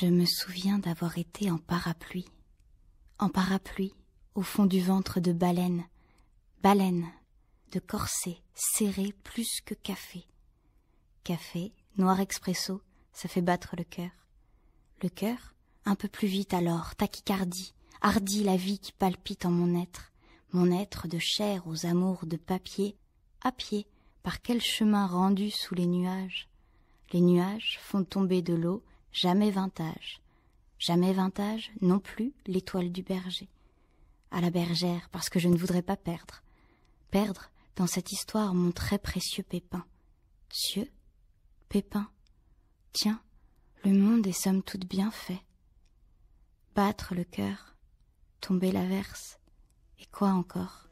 Je me souviens d'avoir été en parapluie, en parapluie, au fond du ventre de baleine, baleine, de corset, serré plus que café. Café, noir expresso, ça fait battre le cœur. Le cœur, un peu plus vite alors, tachycardie, hardie la vie qui palpite en mon être, mon être de chair aux amours de papier, à pied, par quel chemin rendu sous les nuages. Les nuages font tomber de l'eau, jamais vingt jamais vingt non plus l'étoile du berger. À la bergère, parce que je ne voudrais pas perdre, perdre dans cette histoire mon très précieux Pépin. Dieu, Pépin, tiens, le monde est somme toute bien fait. Battre le cœur, tomber l'averse, et quoi encore?